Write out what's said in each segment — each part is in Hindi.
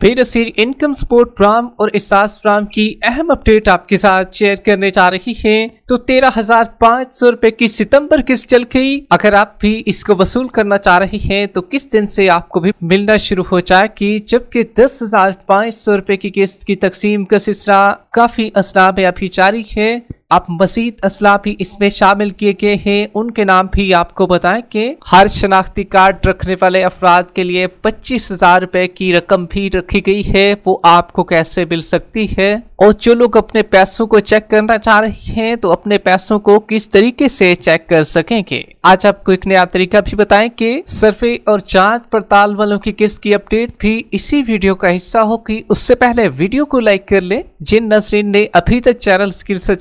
बेनसीर इनकम सपोर्ट प्रोग्राम और एहसास प्रोग्राम की अहम अपडेट आपके साथ शेयर करने जा रही है तो तेरह हजार पाँच सौ रूपए की सितम्बर किस्त चल गई अगर आप भी इसको वसूल करना चाह रहे हैं तो किस दिन से आपको भी मिलना शुरू हो जाएगी जबकि दस हजार पाँच सौ रूपए की किस्त की तकसीम का सिलसिला काफी असनाब अभी जारी है आप मजीद असला भी इसमें शामिल किए गए हैं उनके नाम भी आपको बताएं कि हर शनाख्ती कार्ड रखने वाले अफराद के लिए पच्चीस हजार रुपए की रकम भी रखी गई है वो आपको कैसे मिल सकती है और जो लोग अपने पैसों को चेक करना चाह रहे हैं तो अपने पैसों को किस तरीके से चेक कर सकेंगे आज आपको एक नया तरीका भी बताएं कि सर्वे और जांच पड़ताल वालों की किस्त की अपडेट भी इसी वीडियो का हिस्सा होगी उससे पहले वीडियो को लाइक कर ले जिन नसरीन ने अभी तक चैनल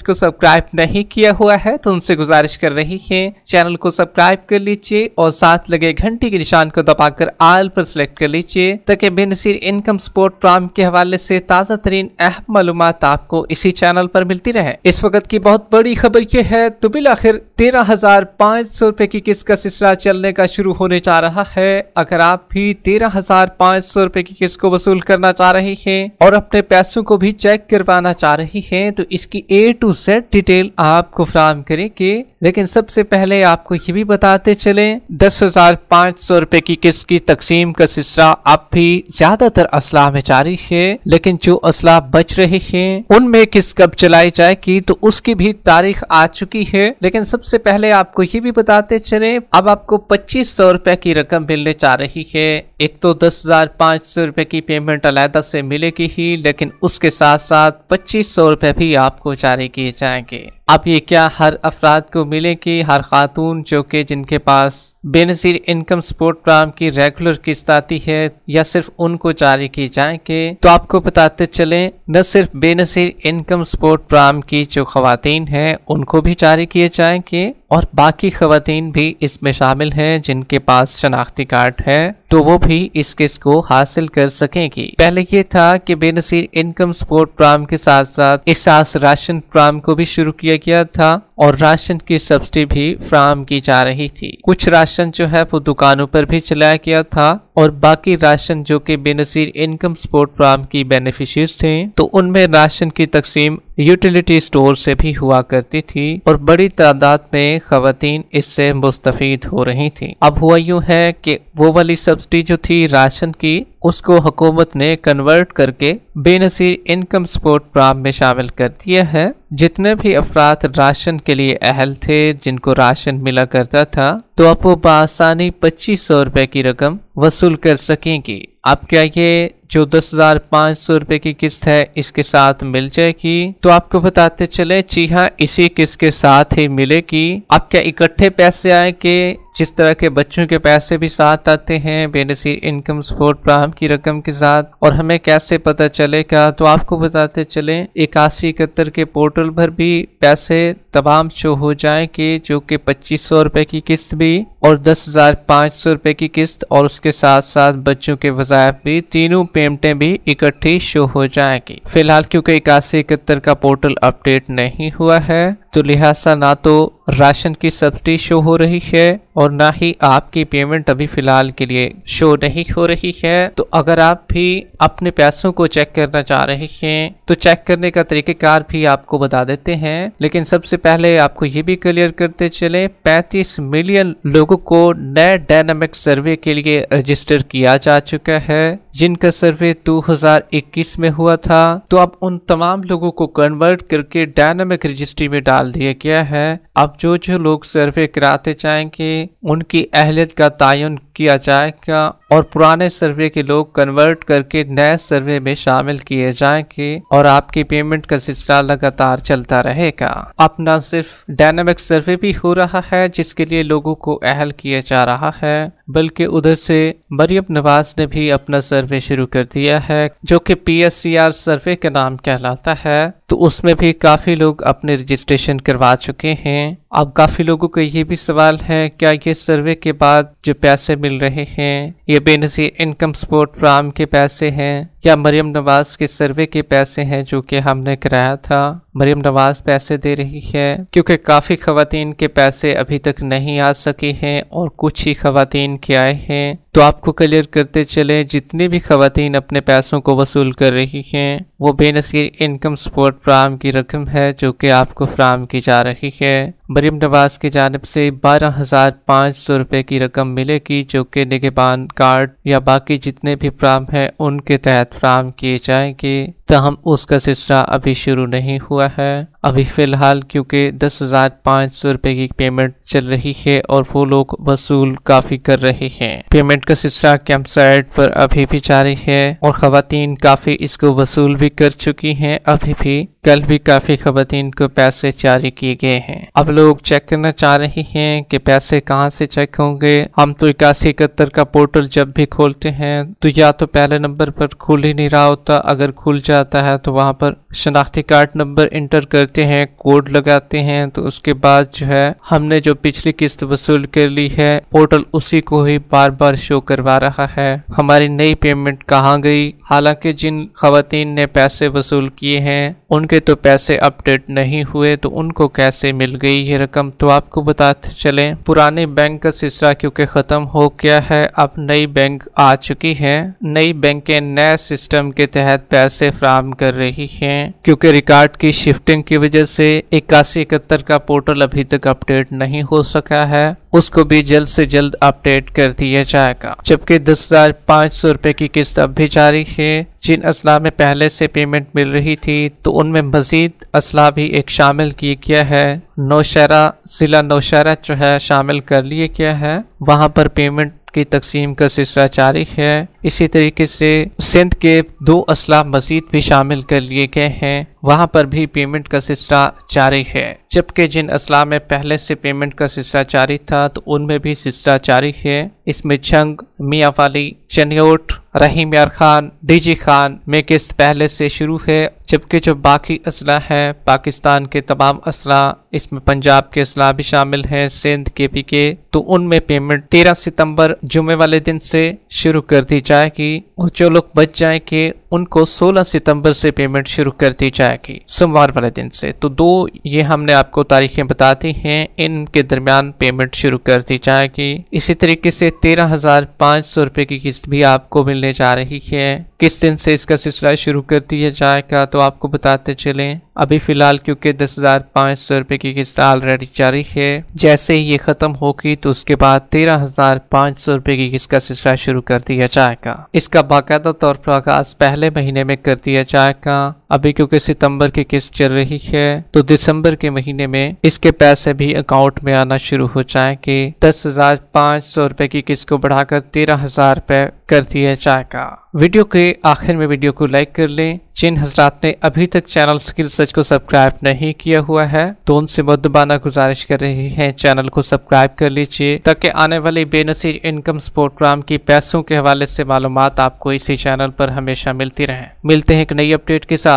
को सब सब्सक्राइब नहीं किया हुआ है तो उनसे गुजारिश कर रही है चैनल को सब्सक्राइब कर लीजिए और साथ लगे घंटी के निशान को दबाकर आल पर सिलेक्ट कर लीजिए ताकि बेनसीर इनकम सपोर्ट प्रोग्राम के हवाले से ताज़ा तरीन अहम मालूम आपको इसी चैनल पर मिलती रहे इस वक्त की बहुत बड़ी खबर यह है तो बिल आखिर तेरह हजार पाँच सौ रुपए की किस्त का सिलसिला चलने का शुरू होने जा रहा है अगर आप भी तेरह हजार पाँच सौ रुपए की किस्त को वसूल करना चाह रहे हैं और अपने पैसों को भी चेक करवाना चाह रही है तो इसकी ए टू जेड डिटेल आपको फ्राहम करेंगे लेकिन सबसे पहले आपको ये भी बताते चले दस हजार पाँच सौ रुपए की किस्त की तकसीम का सिलसिला अब भी ज्यादातर असलाह में जारी है लेकिन जो असलाह बच रहे हैं उनमें किस्त कब चलाई जाएगी तो उसकी भी तारीख आ चुकी है लेकिन सबसे पहले आपको ये भी बताते चले अब आपको पच्चीस सौ रुपए की रकम मिलने जा रही है एक तो दस हजार पाँच सौ रुपए की पेमेंट अलहदा से मिलेगी ही लेकिन उसके साथ साथ पच्चीस सौ रुपए भी आपको जारी किए जाए lagi. आप ये क्या हर अफराद को मिलेगी हर खातून जो कि जिनके पास बेनज़ीर इनकम सपोर्ट प्रोग्राम की रेगुलर किस्त आती है या सिर्फ उनको जारी की जाएंगे तो आपको बताते चलें न सिर्फ बेनज़ीर इनकम सपोर्ट प्रोग्राम की जो खातन हैं उनको भी जारी किए जाएंगे और बाकी खातन भी इसमें शामिल हैं जिनके पास शनाख्ती कार्ड है तो वो भी इस किस्त को हासिल कर सकेंगी पहले ये था कि बेनज़ीर इनकम सपोर्ट प्रोग्राम के साथ साथ इस राशन प्रोग्राम को भी शुरू किया किया था और राशन की सब्सिडी भी फ्राहम की जा रही थी कुछ राशन जो है वो दुकानों पर भी चलाया गया था और बाकी राशन जो कि बेनजीर इनकम सपोर्ट प्रोग्राम की बेनिफिशियर्स थे तो उनमें राशन की तकसीम यूटिलिटी स्टोर से भी हुआ करती थी और बड़ी तादाद में खातन इससे मुस्तफ़ हो रही थी अब हुआ यूँ है कि वो वाली सब्सिडी जो थी राशन की उसको हुकूमत ने कन्वर्ट करके बेनसीर इनकम सपोर्ट प्रोग्राम में शामिल कर दिया है जितने भी अफराद राशन के लिए अहल थे जिनको राशन मिला करता था तो आप वो बसानी पच्चीस सौ रुपए की रकम वसूल कर सकेंगी आप क्या ये जो दस हजार पाँच सौ रुपए की किस्त है इसके साथ मिल जाएगी तो आपको बताते चले जी हाँ इसी किस्त के साथ ही मिलेगी आप क्या इकट्ठे पैसे आए के जिस तरह के बच्चों के पैसे भी साथ आते हैं बेनसीर इनकम सपोर्ट प्रोग्राम की रकम के साथ और हमें कैसे पता चलेगा तो आपको बताते चले इक्यासी इकहत्तर के पोर्टल पर भी पैसे तमाम शो हो जाएंगे जो कि पच्चीस सौ रुपये की किस्त भी और दस हजार पाँच सौ रुपये की किस्त और उसके साथ साथ बच्चों के वजायफ भी तीनों पेमेंटें भी इकट्ठी शो हो जाएंगी फिलहाल क्योंकि इक्यासी इकहत्तर का पोर्टल अपडेट नहीं हुआ है तो लिहाजा ना तो राशन की सब्सिडी शो हो रही है और ना ही आपकी पेमेंट अभी फ़िलहाल के लिए शो नहीं हो रही है तो अगर आप भी अपने पैसों को चेक करना चाह रहे हैं तो चेक करने का तरीक़ेकार भी आपको बता देते हैं लेकिन सबसे पहले आपको ये भी क्लियर करते चले 35 मिलियन लोगों को नए डायनामिक सर्वे के लिए रजिस्टर किया जा चुका है जिनका सर्वे 2021 में हुआ था तो अब उन तमाम लोगों को कन्वर्ट करके डायनामिक रजिस्ट्री में डाल दिया गया है अब जो जो लोग सर्वे कराते जाएंगे उनकी अहलियत का तयन किया जाएगा और पुराने सर्वे के लोग कन्वर्ट करके नए सर्वे में शामिल किए जाएंगे और आपकी पेमेंट का सिलसिला लगातार चलता रहेगा अब न सिर्फ डायनामिक सर्वे भी हो रहा है जिसके लिए लोगों को अहल किया जा रहा है बल्कि उधर से मरियम नवाज ने भी अपना सर्वे शुरू कर दिया है जो कि पी सर्वे के नाम कहलाता है तो उसमें भी काफ़ी लोग अपने रजिस्ट्रेशन करवा चुके हैं अब काफ़ी लोगों को ये भी सवाल है क्या ये सर्वे के बाद जो पैसे मिल रहे हैं ये बेनजीर इनकम सपोर्ट प्रोग्राम के पैसे हैं क्या मरीम नवाज के सर्वे के पैसे हैं जो कि हमने कराया था मरीम नवाज पैसे दे रही है क्योंकि काफ़ी खातन के पैसे अभी तक नहीं आ सके हैं और कुछ ही खातन के आए हैं तो आपको क्लियर करते चले जितनी भी खातन अपने पैसों को वसूल कर रही हैं वो बेनसीर इनकम सपोर्ट फ्राम की रकम है जो कि आपको फ्राहम की जा रही है मरीम नवाज की जानब से बारह हज़ार पाँच सौ रुपये की रकम मिलेगी जो कि निगेबान कार्ड या बाकी जितने भी फ्राम हैं उनके तहत फ्राम किए जाएंगे हम उसका सिलसिला अभी शुरू नहीं हुआ है अभी फ़िलहाल क्योंकि दस हज़ार पाँच सौ रुपए की पेमेंट चल रही है और वो लोग वसूल काफ़ी कर रहे हैं पेमेंट का सिलसिला कैंप साइट पर अभी भी जारी है और ख़वातीन काफ़ी इसको वसूल भी कर चुकी हैं अभी भी कल भी काफ़ी खातन को पैसे जारी किए गए हैं अब लोग चेक करना चाह रहे हैं कि पैसे कहाँ से चेक होंगे हम तो इक्यासी इकहत्तर का पोर्टल जब भी खोलते हैं तो या तो पहले नंबर पर खुल ही नहीं रहा होता अगर खुल जा जाता है तो वहाँ पर शनाख्ती कार्ड नंबर इंटर करते हैं कोड लगाते हैं तो उसके बाद जो है हमने जो पिछली किस्त वसूल कर ली है पोर्टल उसी को ही बार बार शो करवा रहा है हमारी नई पेमेंट कहाँ गई हालांकि जिन खातन ने पैसे वसूल किए हैं उनके तो पैसे अपडेट नहीं हुए तो उनको कैसे मिल गई ये रकम तो आपको बताते चले पुराने बैंक का सिलसिला क्योंकि ख़त्म हो गया है अब नई बैंक आ चुकी है नई बैंक के नए सिस्टम के तहत पैसे काम कर रही है क्योंकि रिकॉर्ड की शिफ्टिंग की वजह से इक्यासी इकहत्तर का पोर्टल अभी तक अपडेट नहीं हो सका है उसको भी जल्द से जल्द अपडेट कर दिया जाएगा जबकि दस हजार पाँच सौ रुपए की किस्त अब भी जारी है जिन असला में पहले से पेमेंट मिल रही थी तो उनमें मजीद असला भी एक शामिल किया गया है नौशहरा जिला नौशहरा जो है शामिल कर लिया गया है वहाँ पर पेमेंट की तकसीम का सिलसिला जारी है इसी तरीके से सिंध के दो असला मजीद भी शामिल कर लिए गए हैं वहाँ पर भी पेमेंट का सिलसिला जारी है जबकि जिन असला में पहले से पेमेंट का सिलसिला जारी था तो उनमें भी सिलसिला जारी है इसमें जंग मिया वाली चनियोट रहीम यार खान डीजी खान में किस्त पहले से शुरू है जबकि जो बाकी असला है पाकिस्तान के तमाम असला इसमें पंजाब के असला भी शामिल हैं सिंध के पी के तो उनमें पेमेंट तेरह सितंबर जुमे वाले दिन से शुरू कर दी जाएगी और जो लोग बच जाएंगे उनको 16 सितंबर से पेमेंट शुरू कर दी जाएगी सोमवार वाले दिन से तो दो ये हमने आपको तारीखें बता दी हैं इनके दरमियान पेमेंट शुरू कर दी जाएगी इसी तरीके से तेरह हजार पांच सौ रुपए की किस्त भी आपको मिलने जा रही है किस दिन से इसका सिलसिला शुरू कर दिया जाएगा तो आपको बताते चलें अभी फ़िलहाल क्योंकि दस हज़ार पाँच सौ रुपये की किस्त ऑलरेडी जारी है जैसे ही ये ख़त्म होगी तो उसके बाद तेरह हज़ार पाँच सौ रुपये की किस्त का सिलसिला शुरू कर दिया जाएगा इसका बाकायदा तौर पर आगाज़ पहले महीने में कर दिया जाएगा अभी क्योंकि सितंबर की किस्त चल रही है तो दिसंबर के महीने में इसके पैसे भी अकाउंट में आना शुरू हो जाएंगे दस हजार पाँच सौ रुपए की किस्त को बढ़ाकर तेरह हजार रुपए कर दिया जाएगा वीडियो के आखिर में वीडियो को लाइक कर लें जिन हजरात ने अभी तक चैनल स्किल सच को सब्सक्राइब नहीं किया हुआ है तो उनसे मुद्दबाना गुजारिश कर रही है चैनल को सब्सक्राइब कर लीजिए ताकि आने वाले बेनसीर इनकम प्रोग्राम की पैसों के हवाले से मालूम आपको इसी चैनल पर हमेशा मिलती रहे मिलते हैं एक नई अपडेट के साथ